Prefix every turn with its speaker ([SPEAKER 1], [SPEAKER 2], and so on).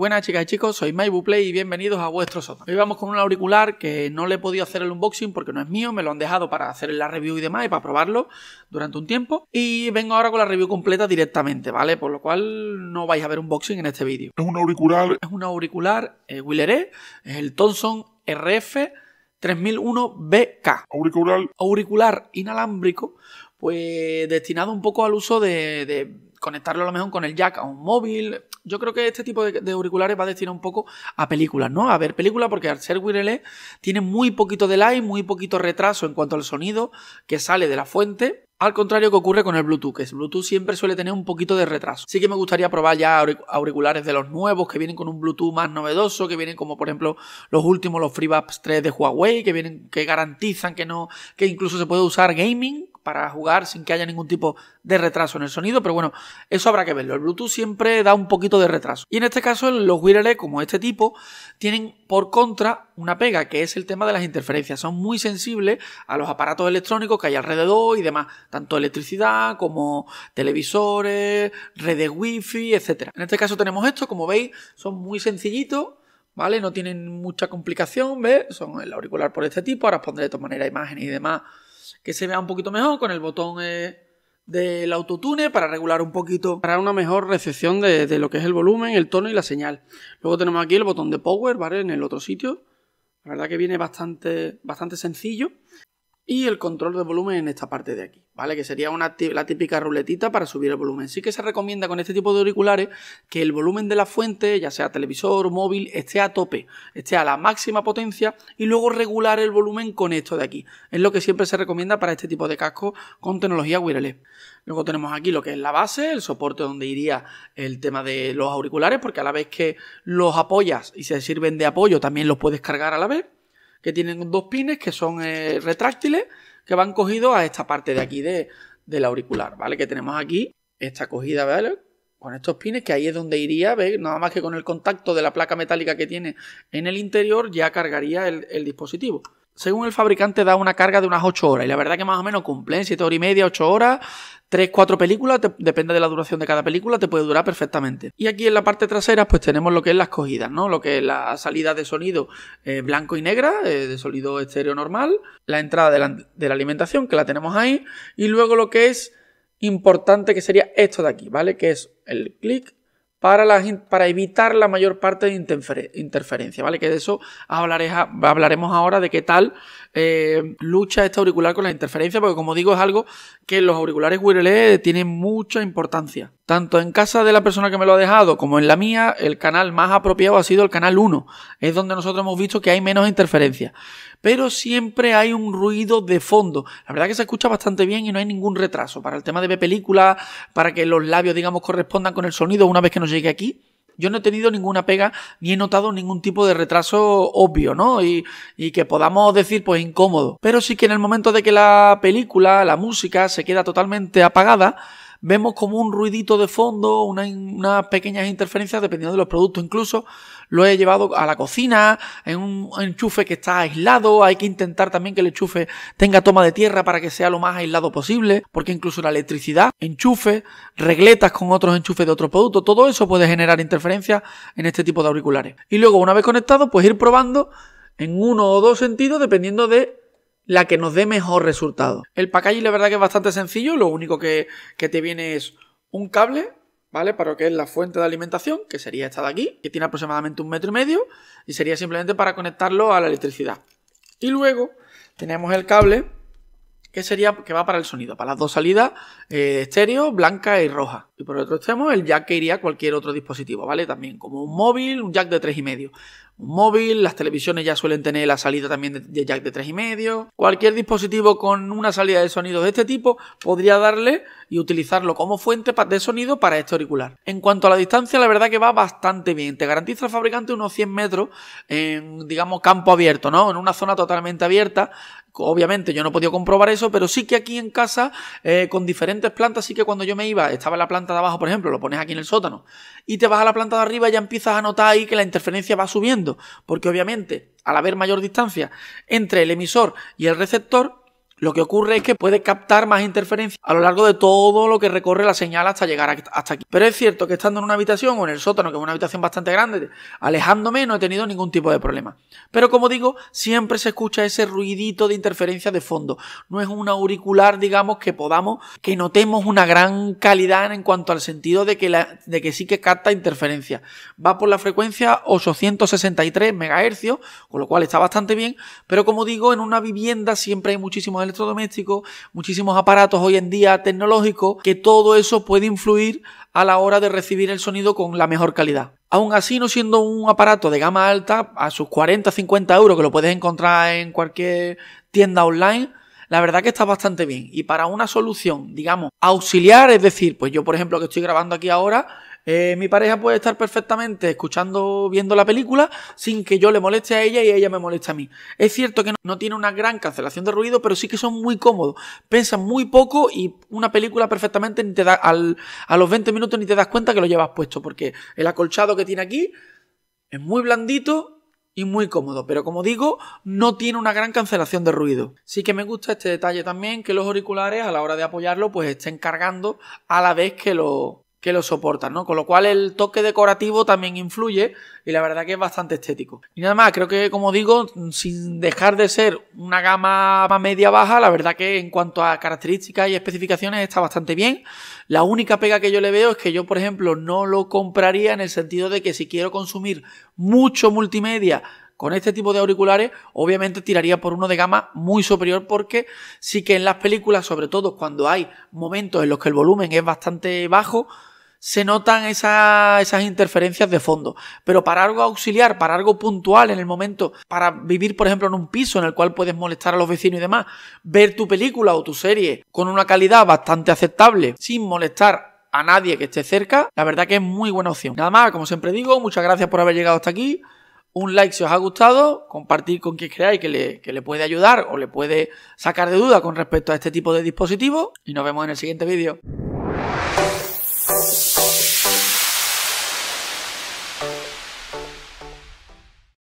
[SPEAKER 1] buenas chicas y chicos, soy MyBuPlay y bienvenidos a vuestro sótano. Hoy vamos con un auricular que no le he podido hacer el unboxing porque no es mío, me lo han dejado para hacer la review y demás y para probarlo durante un tiempo. Y vengo ahora con la review completa directamente, ¿vale? Por lo cual no vais a ver unboxing en este vídeo. Es un auricular... Es un auricular eh, Willeré, e, es el Thomson RF 3001BK. Auricular... Auricular inalámbrico, pues destinado un poco al uso de conectarlo a lo mejor con el jack a un móvil. Yo creo que este tipo de, auriculares va a destinar un poco a películas, ¿no? A ver películas, porque al ser wireless tiene muy poquito delay, muy poquito retraso en cuanto al sonido que sale de la fuente. Al contrario que ocurre con el Bluetooth, que el Bluetooth siempre suele tener un poquito de retraso. Sí que me gustaría probar ya auriculares de los nuevos, que vienen con un Bluetooth más novedoso, que vienen como por ejemplo los últimos, los FreeBuds 3 de Huawei, que vienen, que garantizan que no, que incluso se puede usar gaming para jugar sin que haya ningún tipo de retraso en el sonido, pero bueno, eso habrá que verlo. El Bluetooth siempre da un poquito de retraso. Y en este caso, los wireless como este tipo tienen por contra una pega, que es el tema de las interferencias. Son muy sensibles a los aparatos electrónicos que hay alrededor y demás, tanto electricidad como televisores, redes wifi, etc. En este caso tenemos esto, como veis, son muy sencillitos, ¿vale? No tienen mucha complicación, ¿ves? Son el auricular por este tipo, ahora os pondré de todas manera imágenes y demás que se vea un poquito mejor con el botón eh, del autotune para regular un poquito, para una mejor recepción de, de, lo que es el volumen, el tono y la señal. Luego tenemos aquí el botón de power, ¿vale? En el otro sitio. La verdad que viene bastante, bastante sencillo y el control de volumen en esta parte de aquí, ¿vale? Que sería una la típica ruletita para subir el volumen. Sí que se recomienda con este tipo de auriculares que el volumen de la fuente, ya sea televisor, móvil, esté a tope, esté a la máxima potencia y luego regular el volumen con esto de aquí. Es lo que siempre se recomienda para este tipo de casco con tecnología wireless. Luego tenemos aquí lo que es la base, el soporte donde iría el tema de los auriculares, porque a la vez que los apoyas y se sirven de apoyo, también los puedes cargar a la vez que tienen dos pines que son eh, retráctiles que van cogidos a esta parte de aquí de, del auricular, ¿vale? Que tenemos aquí esta cogida, ¿vale? Con estos pines, que ahí es donde iría, ¿ves? Nada más que con el contacto de la placa metálica que tiene en el interior ya cargaría el dispositivo según el fabricante, da una carga de unas 8 horas. Y la verdad que más o menos cumplen 7 horas y media, 8 horas, 3, 4 películas, depende de la duración de cada película, te puede durar perfectamente. Y aquí en la parte trasera, pues tenemos lo que es las cogidas, ¿no? Lo que es la salida de sonido eh, blanco y negra, eh, de sonido estéreo normal, la entrada de la, de la alimentación, que la tenemos ahí, y luego lo que es importante, que sería esto de aquí, ¿vale? Que es el clic, para, para evitar la mayor parte de interferencia, ¿vale? Que de eso hablaremos ahora de qué tal eh, lucha este auricular con las interferencias, porque como digo, es algo que los auriculares wireless tienen mucha importancia. Tanto en casa de la persona que me lo ha dejado como en la mía, el canal más apropiado ha sido el canal 1. Es donde nosotros hemos visto que hay menos interferencia. Pero siempre hay un ruido de fondo. La verdad que se escucha bastante bien y no hay ningún retraso. Para el tema de ver películas, para que los labios, digamos, correspondan con el sonido una vez que nos llegue aquí yo no he tenido ninguna pega ni he notado ningún tipo de retraso obvio, ¿no? Y, y que podamos decir pues incómodo. Pero sí que en el momento de que la película, la música se queda totalmente apagada, vemos como un ruidito de fondo, unas pequeñas interferencias dependiendo de los productos incluso. Lo he llevado a la cocina, en un enchufe que está aislado, hay que intentar también que el enchufe tenga toma de tierra para que sea lo más aislado posible, porque incluso la electricidad, enchufe, regletas con otros enchufes de otro producto, todo eso puede generar interferencias en este tipo de auriculares. Y luego una vez conectado, pues ir probando en uno o dos sentidos dependiendo de la que nos dé mejor resultado. El packaging la verdad que es bastante sencillo, lo único que, te viene es un cable, ¿vale? Para lo que es la fuente de alimentación, que sería esta de aquí, que tiene aproximadamente un metro y medio, y sería simplemente para conectarlo a la electricidad. Y luego tenemos el cable, que sería que va para el sonido, para las dos salidas, eh, estéreo, blanca y roja. Y por el otro extremo, el jack que iría a cualquier otro dispositivo, ¿vale? También como un móvil, un jack de y medio móvil, las televisiones ya suelen tener la salida también de jack de 3,5. Cualquier dispositivo con una salida de sonido de este tipo podría darle y utilizarlo como fuente de sonido para este auricular. En cuanto a la distancia, la verdad que va bastante bien. Te garantiza el fabricante unos 100 metros en, digamos, campo abierto, ¿no? En una zona totalmente abierta. Obviamente yo no he podido comprobar eso, pero sí que aquí en casa, eh, con diferentes plantas, sí que cuando yo me iba, estaba en la planta de abajo, por ejemplo, lo pones aquí en el sótano, y te vas a la planta de arriba y ya empiezas a notar ahí que la interferencia va subiendo porque obviamente al haber mayor distancia entre el emisor y el receptor, lo que ocurre es que puede captar más interferencia a lo largo de todo lo que recorre la señal hasta llegar hasta aquí. Pero es cierto que estando en una habitación o en el sótano, que es una habitación bastante grande, alejándome no he tenido ningún tipo de problema. Pero como digo, siempre se escucha ese ruidito de interferencia de fondo. No es un auricular, digamos, que podamos, que notemos una gran calidad en cuanto al sentido de que, de que sí que capta interferencia. Va por la frecuencia 863 MHz, con lo cual está bastante bien, pero como digo, en una vivienda siempre hay muchísimos electrodomésticos, muchísimos aparatos hoy en día tecnológicos, que todo eso puede influir a la hora de recibir el sonido con la mejor calidad. Aún así, no siendo un aparato de gama alta, a sus 40, 50 euros que lo puedes encontrar en cualquier tienda online, la verdad que está bastante bien. Y para una solución, digamos, auxiliar, es decir, pues yo, por ejemplo, que estoy grabando aquí ahora, eh, mi pareja puede estar perfectamente escuchando, viendo la película sin que yo le moleste a ella y ella me moleste a mí. Es cierto que no, tiene una gran cancelación de ruido, pero sí que son muy cómodos. Pensan muy poco y una película perfectamente ni te da, al, a los 20 minutos ni te das cuenta que lo llevas puesto, porque el acolchado que tiene aquí es muy blandito y muy cómodo, pero como digo, no tiene una gran cancelación de ruido. Sí que me gusta este detalle también, que los auriculares a la hora de apoyarlo pues estén cargando a la vez que lo, que lo soportan, ¿no? Con lo cual el toque decorativo también influye y la verdad que es bastante estético. Y nada más, creo que como digo, sin dejar de ser una gama media-baja, la verdad que en cuanto a características y especificaciones está bastante bien. La única pega que yo le veo es que yo, por ejemplo, no lo compraría en el sentido de que si quiero consumir mucho multimedia, con este tipo de auriculares, obviamente tiraría por uno de gama muy superior porque sí que en las películas, sobre todo cuando hay momentos en los que el volumen es bastante bajo, se notan esas interferencias de fondo. Pero para algo auxiliar, para algo puntual en el momento, para vivir, por ejemplo, en un piso en el cual puedes molestar a los vecinos y demás, ver tu película o tu serie con una calidad bastante aceptable, sin molestar a nadie que esté cerca, la verdad que es muy buena opción. Nada más, como siempre digo, muchas gracias por haber llegado hasta aquí. Un like si os ha gustado, compartir con quien creáis que le puede ayudar o le puede sacar de duda con respecto a este tipo de dispositivos y nos vemos en el siguiente vídeo.